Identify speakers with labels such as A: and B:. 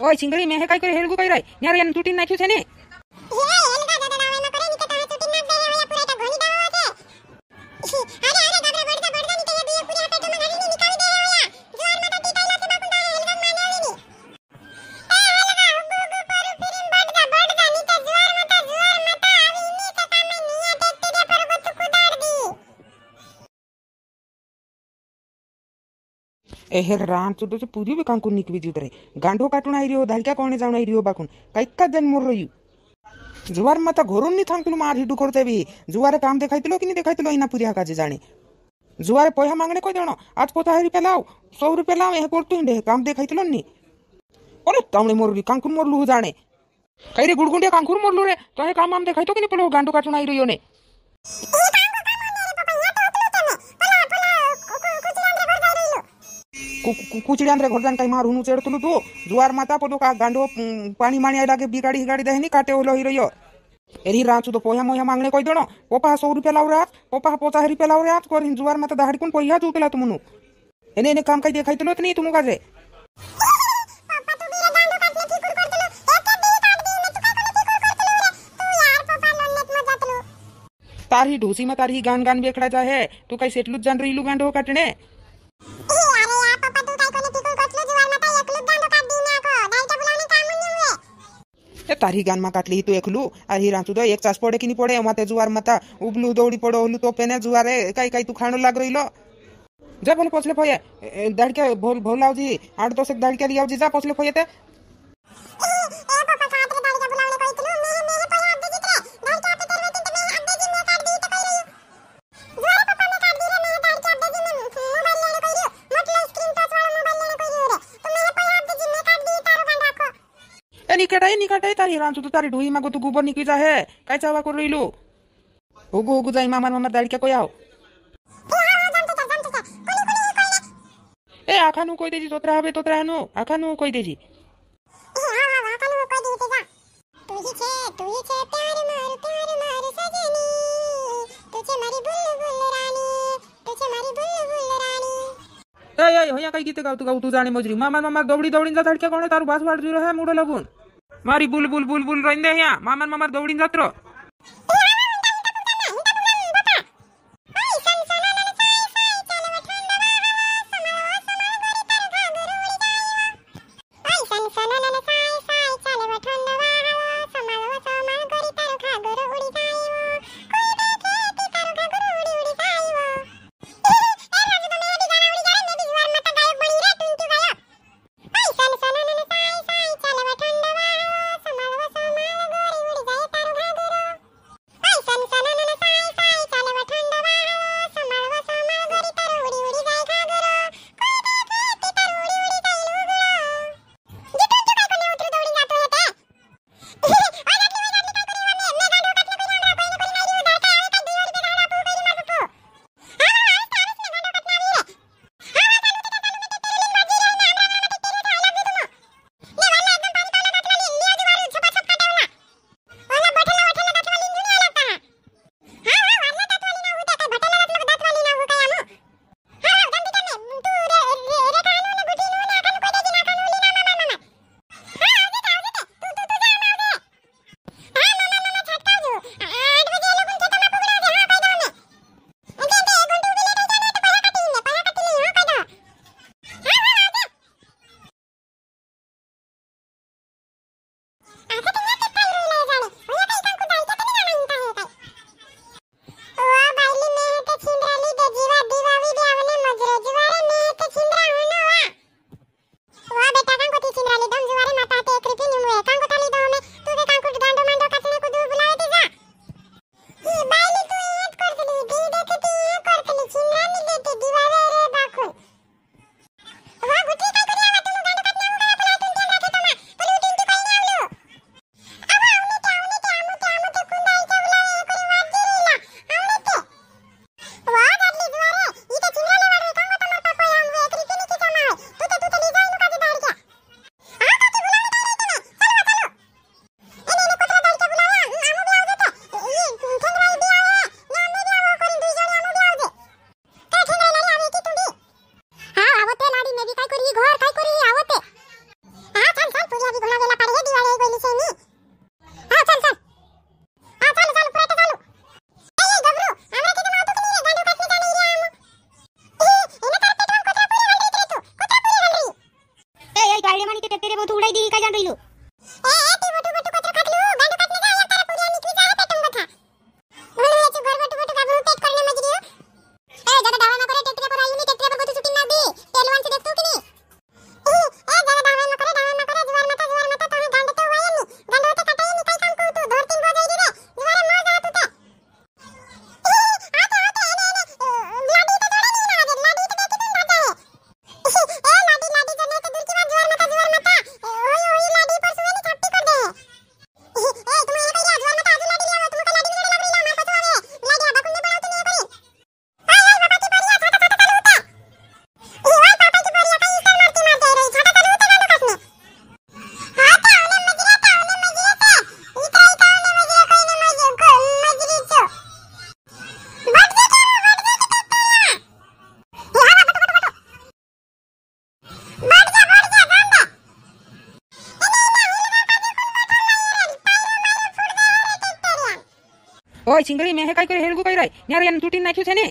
A: ઓય ચિંગળી મેં હે કઈ કઈ હેલગુ કઈ રહી ન્યારે એને તૂટી નાખ્યું છે ને હા हे रान तुझं पुरी बी कांकून निकवी जीव रे गांडो काटून आई रिओ धालक्या कोणे जाऊन आई रिओ बाकून काही का जन्म मोर रही জুয়ার মাথা ঘরুন নি থাকলু মার হিডু করতে বি জুয়ারে কাম দেখাইতিল কি দেখাইতিল ইনা পুরিয়া কাজে জানে জুয়ারে পয়সা মাগণে কই দেণ আজ পোতা হেরি পেলাও সৌ রু পেলাও এ করতু হিন্ডে কাম দেখাইতিল নি অরে তামড়ে মরলি কাঙ্কুর মরলু জানে কাইরে গুড়গুন্ডিয়া কাঙ্কুর মরলু রে তো হে কাম আম দেখাইতো কিনি পেলো গান্ডু কাটুন আইরিও নে कुचड़ी अंदर कहीं मार हुनु चेड़ तू जुआर माता पटो का गांडो पानी मानी आडा के बिगाड़ी हिगाड़ी दहनी काटे ओलो ही रहियो एरी राचू तो पोया मोया मांगने कोई देनो पोपा सौ रुपया लाऊ रात पोपा पोचा रुपया लाऊ रात कोरिन जुआर माता दाहड़ी कुन पोया जू पेला तुमनु एने एने काम कई देखाई तो नहीं तुमु काजे तारी ढूसी में तारी गान गान बेखड़ा जाए तू कई सेटलू जान रही लू गांडो कटने તારી ગાનમાં કાટલી તું એકલું આ હીરા તું તો એક ચાસ પડે કે નહીં પડે એમાં તે જુવાર મતા ઉબલું દોડી પડો ઓલું તો પેને જુવારે કઈ કઈ તું ખાણો લાગ રહી લો જા ભલે પોચલે ફોયે દાડકે ભોલ ભોલ આવજી આડ તો સેક દાડકે લઈ આવજી જા પોચલે ફોયે તે કેટાય ની કાટાય તારી રાંચું તો તારી ઢોઈ માં તો ગોબર નીકળી જાહે કાય ચાવા કરો ઈલો ઓગો ઓગો જાય મામાર મામાર દાડી કે કોઈ આવ એ આખાનું કોઈ દેજી તોતરા હવે તોતરાનું આખાનું કોઈ દેજી કઈ ગીતે ગાવ તું ગાવ તું જાણે મજરી મામા મામા દોડી દોડીને ધડકે કોણે તારું ભાસ વાળ રહ્યો હે મૂડો લગુન મારી બુલ બુલ બુલ બુલ રહીને અહીંયા મામા મામા દોડીને જતરો ઓય ચિંગળી મેં હે કાઈ કરી હેલગુ કઈ રાય ન્યારે એને તૂટી નાખ્યું છે ને